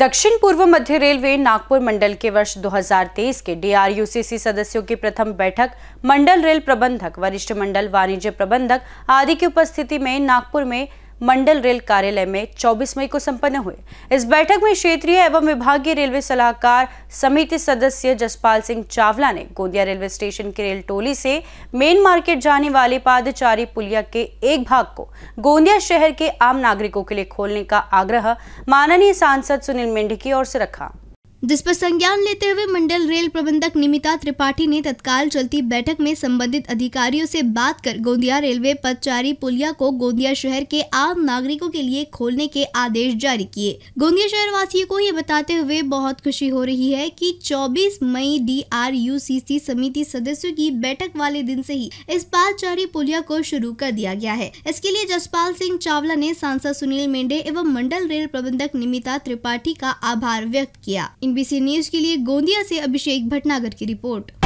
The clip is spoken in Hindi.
दक्षिण पूर्व मध्य रेलवे नागपुर मंडल के वर्ष 2023 के डीआरयूसीसी सदस्यों की प्रथम बैठक मंडल रेल प्रबंधक वरिष्ठ मंडल वाणिज्य प्रबंधक आदि की उपस्थिति में नागपुर में मंडल रेल कार्यालय में 24 मई को संपन्न हुए इस बैठक में क्षेत्रीय एवं विभागीय रेलवे सलाहकार समिति सदस्य जसपाल सिंह चावला ने गोंदिया रेलवे स्टेशन की रेल टोली से मेन मार्केट जाने वाले पादचारी पुलिया के एक भाग को गोंदिया शहर के आम नागरिकों के लिए खोलने का आग्रह माननीय सांसद सुनील मेंढकी और से रखा जिस पर संज्ञान लेते हुए मंडल रेल प्रबंधक निमिता त्रिपाठी ने तत्काल चलती बैठक में संबंधित अधिकारियों से बात कर गोंदिया रेलवे पदचारी पुलिया को गोंदिया शहर के आम नागरिकों के लिए खोलने के आदेश जारी किए गोंदिया शहर वासियों को ये बताते हुए बहुत खुशी हो रही है कि 24 मई डी समिति सदस्यों की बैठक वाले दिन से ही इस पादचारी पुलिया को शुरू कर दिया गया है इसके लिए जसपाल सिंह चावला ने सांसद सुनील मेंढे एवं मंडल रेल प्रबंधक निमिता त्रिपाठी का आभार व्यक्त किया एनबीसी न्यूज के लिए गोंदिया से अभिषेक भटनागर की रिपोर्ट